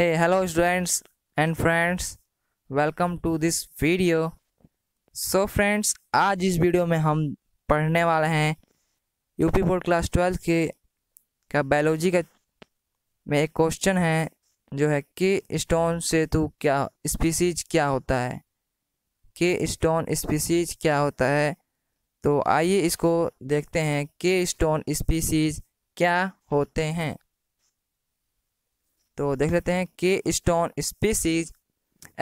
hey hello students and friends welcome to this video so friends आज इस video में हम पढ़ने वाले हैं यूपी बोर्ड क्लास ट्वेल्थ के का बायोलॉजी का में एक क्वेश्चन है जो है कि स्टोन से तो क्या स्पीसीज क्या होता है के स्टोन स्पीसीज क्या होता है तो आइए इसको देखते हैं के स्टोन स्पीसीज क्या होते हैं तो देख लेते हैं के स्टोन स्पीसीज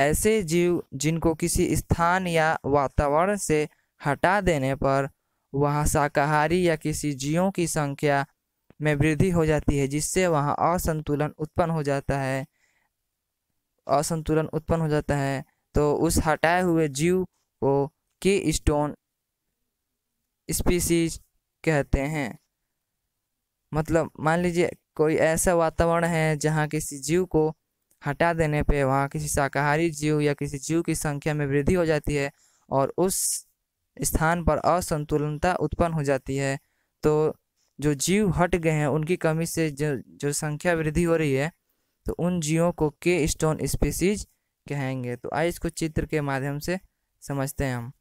ऐसे जीव जिनको किसी स्थान या वातावरण से हटा देने पर वहाँ शाकाहारी या किसी जीवों की संख्या में वृद्धि हो जाती है जिससे वहाँ असंतुलन उत्पन्न हो जाता है असंतुलन उत्पन्न हो जाता है तो उस हटाए हुए जीव को के स्टोन स्पीसीज कहते हैं मतलब मान लीजिए कोई ऐसा वातावरण है जहाँ किसी जीव को हटा देने पे वहाँ किसी शाकाहारी जीव या किसी जीव की संख्या में वृद्धि हो जाती है और उस स्थान पर असंतुलनता उत्पन्न हो जाती है तो जो जीव हट गए हैं उनकी कमी से जो जो संख्या वृद्धि हो रही है तो उन जीवों को के स्टोन स्पीसीज कहेंगे तो आइए इसको चित्र के माध्यम से समझते हैं हम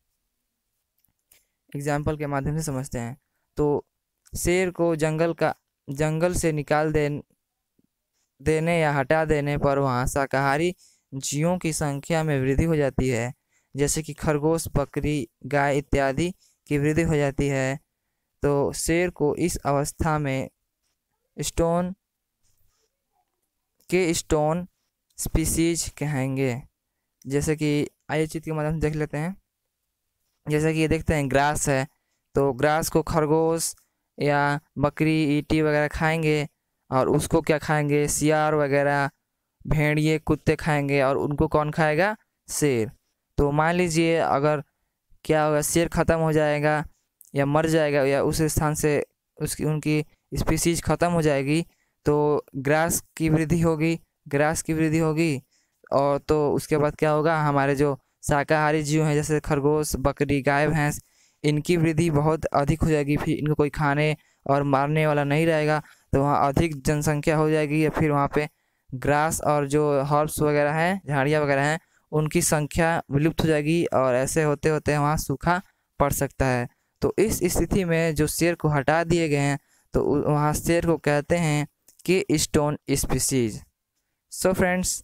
एग्जाम्पल के माध्यम से समझते हैं तो शेर को जंगल का जंगल से निकाल दे देने या हटा देने पर वहाँ शाकाहारी जीवों की संख्या में वृद्धि हो जाती है जैसे कि खरगोश बकरी गाय इत्यादि की वृद्धि हो जाती है तो शेर को इस अवस्था में स्टोन के स्टोन स्पीसीज कहेंगे जैसे कि आइए चीज़ के माध्यम से देख लेते हैं जैसे कि ये देखते हैं ग्रास है तो ग्रास को खरगोश या बकरी ईटी वगैरह खाएंगे और उसको क्या खाएंगे सियार वगैरह भेड़िए कुत्ते खाएंगे और उनको कौन खाएगा शेर तो मान लीजिए अगर क्या होगा शेर ख़त्म हो जाएगा या मर जाएगा या उस स्थान से उसकी उनकी स्पीसीज ख़त्म हो जाएगी तो ग्रास की वृद्धि होगी ग्रास की वृद्धि होगी और तो उसके बाद क्या होगा हमारे जो शाकाहारी जीव हैं जैसे खरगोश बकरी गाय भैंस इनकी वृद्धि बहुत अधिक हो जाएगी फिर इनको कोई खाने और मारने वाला नहीं रहेगा तो वहाँ अधिक जनसंख्या हो जाएगी या फिर वहाँ पे ग्रास और जो हर्ब्स वगैरह हैं झाड़ियाँ वगैरह हैं उनकी संख्या विलुप्त हो जाएगी और ऐसे होते होते वहाँ सूखा पड़ सकता है तो इस स्थिति में जो शेर को हटा दिए गए हैं तो वहाँ शेर को कहते हैं कि stone species so friends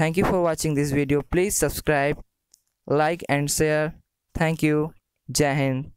thank you for watching this video please subscribe like and share thank you जय हिंद